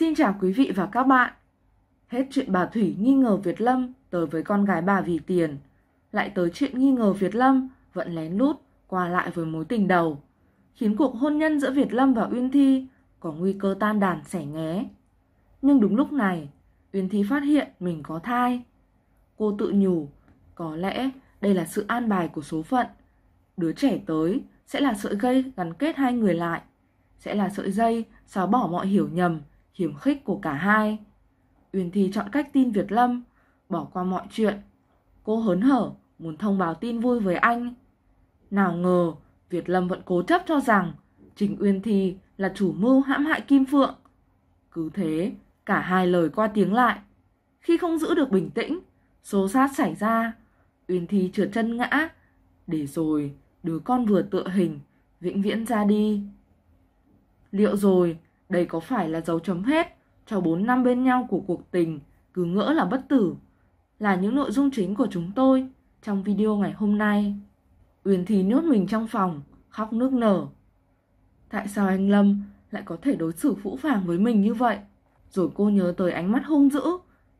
Xin chào quý vị và các bạn. Hết chuyện bà Thủy nghi ngờ Việt Lâm tới với con gái bà vì tiền. Lại tới chuyện nghi ngờ Việt Lâm vẫn lén lút qua lại với mối tình đầu. Khiến cuộc hôn nhân giữa Việt Lâm và Uyên Thi có nguy cơ tan đàn sẻ nghé. Nhưng đúng lúc này, Uyên Thi phát hiện mình có thai. Cô tự nhủ, có lẽ đây là sự an bài của số phận. Đứa trẻ tới sẽ là sợi dây gắn kết hai người lại, sẽ là sợi dây xóa bỏ mọi hiểu nhầm hiểm khích của cả hai. Uyên Thi chọn cách tin Việt Lâm, bỏ qua mọi chuyện. Cô hớn hở, muốn thông báo tin vui với anh. Nào ngờ, Việt Lâm vẫn cố chấp cho rằng Trình Uyên Thi là chủ mưu hãm hại Kim Phượng. Cứ thế, cả hai lời qua tiếng lại. Khi không giữ được bình tĩnh, xô sát xảy ra. Uyên Thi trượt chân ngã, để rồi đứa con vừa tựa hình vĩnh viễn ra đi. Liệu rồi đây có phải là dấu chấm hết cho 4 năm bên nhau của cuộc tình cứ ngỡ là bất tử là những nội dung chính của chúng tôi trong video ngày hôm nay. Uyển thì nhốt mình trong phòng, khóc nước nở. Tại sao anh Lâm lại có thể đối xử phũ phàng với mình như vậy? Rồi cô nhớ tới ánh mắt hung dữ,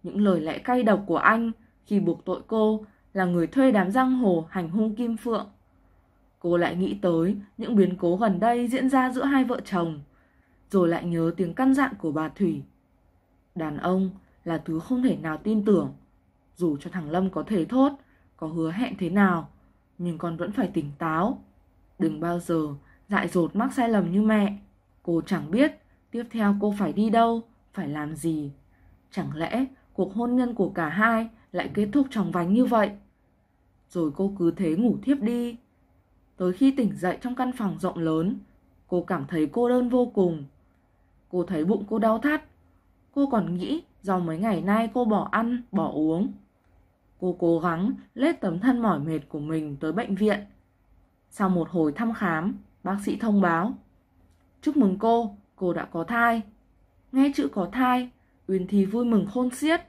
những lời lẽ cay độc của anh khi buộc tội cô là người thuê đám giang hồ hành hung Kim Phượng. Cô lại nghĩ tới những biến cố gần đây diễn ra giữa hai vợ chồng rồi lại nhớ tiếng căn dặn của bà Thủy. Đàn ông là thứ không thể nào tin tưởng. Dù cho thằng Lâm có thể thốt, có hứa hẹn thế nào, nhưng con vẫn phải tỉnh táo. Đừng bao giờ dại dột mắc sai lầm như mẹ. Cô chẳng biết tiếp theo cô phải đi đâu, phải làm gì. Chẳng lẽ cuộc hôn nhân của cả hai lại kết thúc trong vánh như vậy? Rồi cô cứ thế ngủ thiếp đi. Tới khi tỉnh dậy trong căn phòng rộng lớn, cô cảm thấy cô đơn vô cùng. Cô thấy bụng cô đau thắt. Cô còn nghĩ do mấy ngày nay cô bỏ ăn, bỏ uống. Cô cố gắng lết tấm thân mỏi mệt của mình tới bệnh viện. Sau một hồi thăm khám, bác sĩ thông báo. Chúc mừng cô, cô đã có thai. Nghe chữ có thai, Uyên Thi vui mừng khôn xiết.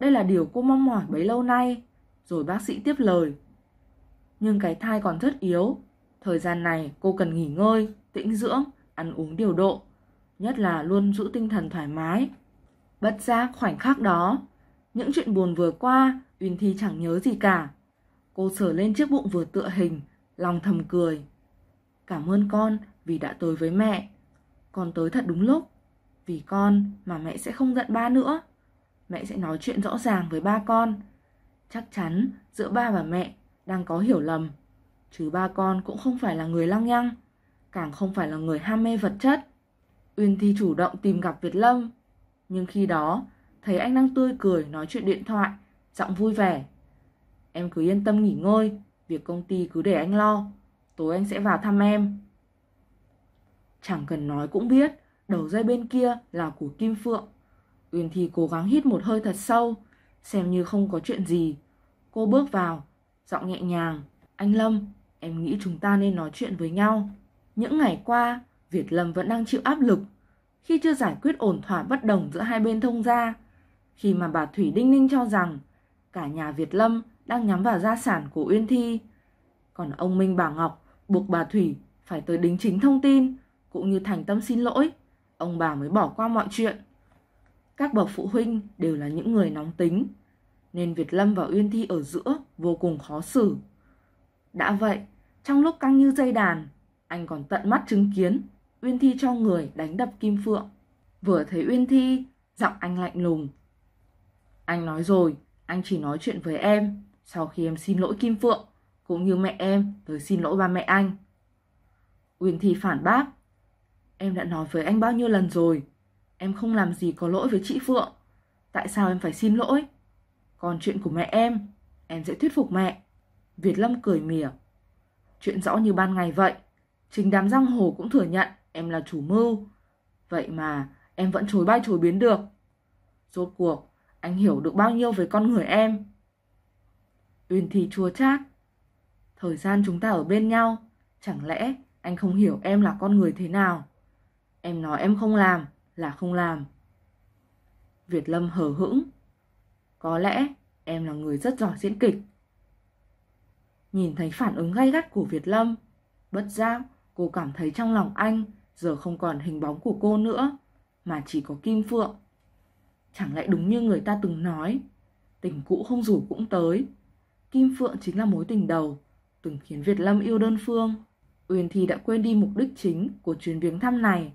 Đây là điều cô mong mỏi bấy lâu nay. Rồi bác sĩ tiếp lời. Nhưng cái thai còn rất yếu. Thời gian này cô cần nghỉ ngơi, tĩnh dưỡng, ăn uống điều độ nhất là luôn giữ tinh thần thoải mái. Bất giác khoảnh khắc đó, những chuyện buồn vừa qua, Uyên Thi chẳng nhớ gì cả. Cô sờ lên chiếc bụng vừa tựa hình, lòng thầm cười. Cảm ơn con vì đã tới với mẹ. Con tới thật đúng lúc. Vì con mà mẹ sẽ không giận ba nữa. Mẹ sẽ nói chuyện rõ ràng với ba con. Chắc chắn giữa ba và mẹ đang có hiểu lầm. Chứ ba con cũng không phải là người lăng nhăng, càng không phải là người ham mê vật chất. Uyên Thi chủ động tìm gặp Việt Lâm. Nhưng khi đó, thấy anh đang tươi cười nói chuyện điện thoại, giọng vui vẻ. Em cứ yên tâm nghỉ ngơi, việc công ty cứ để anh lo. Tối anh sẽ vào thăm em. Chẳng cần nói cũng biết, đầu dây bên kia là của Kim Phượng. Uyên Thi cố gắng hít một hơi thật sâu, xem như không có chuyện gì. Cô bước vào, giọng nhẹ nhàng. Anh Lâm, em nghĩ chúng ta nên nói chuyện với nhau. Những ngày qua, Việt Lâm vẫn đang chịu áp lực khi chưa giải quyết ổn thỏa bất đồng giữa hai bên thông gia. Khi mà bà Thủy Đinh Ninh cho rằng cả nhà Việt Lâm đang nhắm vào gia sản của Uyên Thi. Còn ông Minh bà Ngọc buộc bà Thủy phải tới đính chính thông tin cũng như thành tâm xin lỗi, ông bà mới bỏ qua mọi chuyện. Các bậc phụ huynh đều là những người nóng tính, nên Việt Lâm và Uyên Thi ở giữa vô cùng khó xử. Đã vậy, trong lúc căng như dây đàn, anh còn tận mắt chứng kiến Uyên Thi cho người đánh đập Kim Phượng. Vừa thấy Uyên Thi, giọng anh lạnh lùng. Anh nói rồi, anh chỉ nói chuyện với em sau khi em xin lỗi Kim Phượng, cũng như mẹ em tới xin lỗi ba mẹ anh. Uyên Thi phản bác. Em đã nói với anh bao nhiêu lần rồi, em không làm gì có lỗi với chị Phượng. Tại sao em phải xin lỗi? Còn chuyện của mẹ em, em sẽ thuyết phục mẹ. Việt Lâm cười mỉa. Chuyện rõ như ban ngày vậy, trình đám giang hồ cũng thừa nhận em là chủ mưu. Vậy mà em vẫn chối bay chối biến được. Rốt cuộc, anh hiểu được bao nhiêu về con người em. Uyên thì chua chát. Thời gian chúng ta ở bên nhau, chẳng lẽ anh không hiểu em là con người thế nào? Em nói em không làm là không làm. Việt Lâm hờ hững. Có lẽ em là người rất giỏi diễn kịch. Nhìn thấy phản ứng gay gắt của Việt Lâm, bất giác cô cảm thấy trong lòng anh giờ không còn hình bóng của cô nữa mà chỉ có kim phượng chẳng lẽ đúng như người ta từng nói tình cũ không rủ cũng tới kim phượng chính là mối tình đầu từng khiến việt lâm yêu đơn phương uyên thi đã quên đi mục đích chính của chuyến viếng thăm này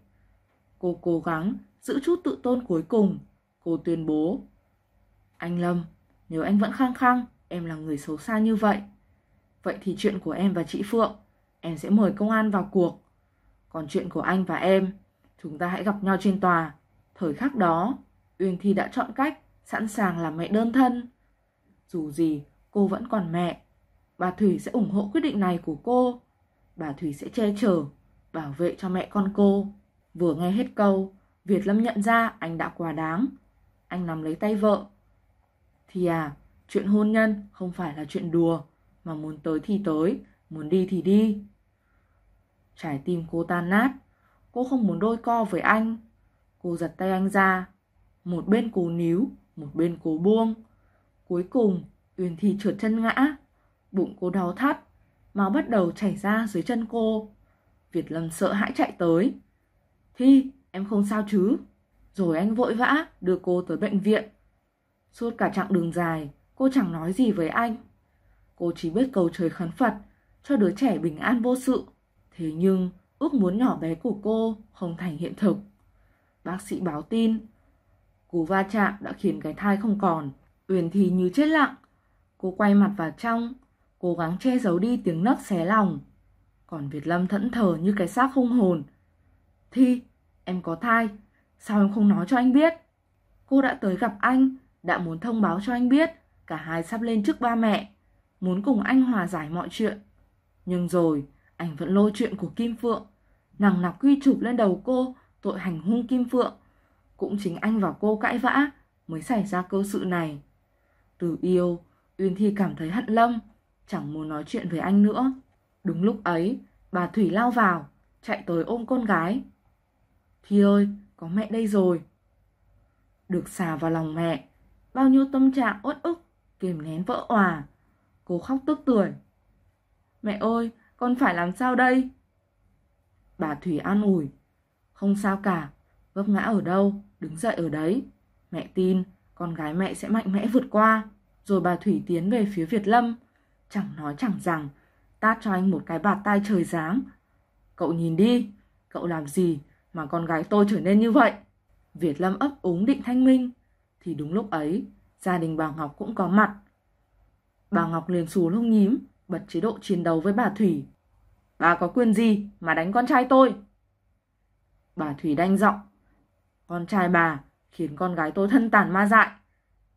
cô cố gắng giữ chút tự tôn cuối cùng cô tuyên bố anh lâm nếu anh vẫn khăng khăng em là người xấu xa như vậy vậy thì chuyện của em và chị phượng em sẽ mời công an vào cuộc còn chuyện của anh và em, chúng ta hãy gặp nhau trên tòa. Thời khắc đó, Uyên Thi đã chọn cách sẵn sàng làm mẹ đơn thân. Dù gì, cô vẫn còn mẹ. Bà Thủy sẽ ủng hộ quyết định này của cô. Bà Thủy sẽ che chở, bảo vệ cho mẹ con cô. Vừa nghe hết câu, Việt Lâm nhận ra anh đã quá đáng. Anh nắm lấy tay vợ. Thì à, chuyện hôn nhân không phải là chuyện đùa, mà muốn tới thì tới, muốn đi thì đi. Trái tim cô tan nát. Cô không muốn đôi co với anh. Cô giật tay anh ra. Một bên cố níu, một bên cố buông. Cuối cùng, Uyên Thi trượt chân ngã. Bụng cô đau thắt, máu bắt đầu chảy ra dưới chân cô. Việt Lâm sợ hãi chạy tới. Thi, em không sao chứ? Rồi anh vội vã đưa cô tới bệnh viện. Suốt cả chặng đường dài, cô chẳng nói gì với anh. Cô chỉ biết cầu trời khấn Phật cho đứa trẻ bình an vô sự. Thế nhưng ước muốn nhỏ bé của cô không thành hiện thực. Bác sĩ báo tin, cú va chạm đã khiến cái thai không còn. Uyển thì như chết lặng. Cô quay mặt vào trong, cố gắng che giấu đi tiếng nấc xé lòng. Còn Việt Lâm thẫn thờ như cái xác không hồn. Thi, em có thai, sao em không nói cho anh biết? Cô đã tới gặp anh, đã muốn thông báo cho anh biết cả hai sắp lên trước ba mẹ, muốn cùng anh hòa giải mọi chuyện. Nhưng rồi, anh vẫn lôi chuyện của Kim Phượng Nàng nạp quy chụp lên đầu cô Tội hành hung Kim Phượng Cũng chính anh và cô cãi vã Mới xảy ra câu sự này Từ yêu Uyên Thi cảm thấy hận lâm Chẳng muốn nói chuyện với anh nữa Đúng lúc ấy Bà Thủy lao vào Chạy tới ôm con gái Thi ơi có mẹ đây rồi Được xà vào lòng mẹ Bao nhiêu tâm trạng uất ức Kìm nén vỡ òa Cô khóc tức tuổi Mẹ ơi con phải làm sao đây? Bà Thủy an ủi, không sao cả, vấp ngã ở đâu, đứng dậy ở đấy. Mẹ tin, con gái mẹ sẽ mạnh mẽ vượt qua. Rồi bà Thủy tiến về phía Việt Lâm, chẳng nói chẳng rằng, tát cho anh một cái bạt tai trời giáng. Cậu nhìn đi, cậu làm gì mà con gái tôi trở nên như vậy? Việt Lâm ấp úng định thanh minh, thì đúng lúc ấy, gia đình bà Ngọc cũng có mặt. Bà Ngọc liền xuống lông nhím, bật chế độ chiến đấu với bà Thủy. Bà có quyền gì mà đánh con trai tôi? Bà Thủy đanh giọng. Con trai bà khiến con gái tôi thân tàn ma dại.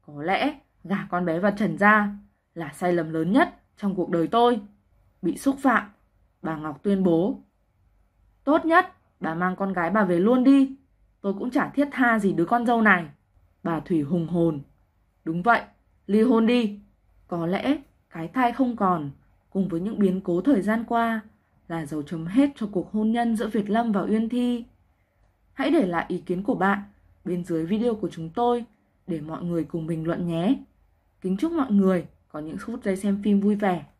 Có lẽ gả con bé vào Trần Gia là sai lầm lớn nhất trong cuộc đời tôi. Bị xúc phạm, bà Ngọc tuyên bố. Tốt nhất, bà mang con gái bà về luôn đi. Tôi cũng chả thiết tha gì đứa con dâu này. Bà Thủy hùng hồn. Đúng vậy, ly hôn đi. Có lẽ cái thai không còn cùng với những biến cố thời gian qua là dấu chấm hết cho cuộc hôn nhân giữa Việt Lâm và Uyên Thi. Hãy để lại ý kiến của bạn bên dưới video của chúng tôi để mọi người cùng bình luận nhé. Kính chúc mọi người có những phút giây xem phim vui vẻ.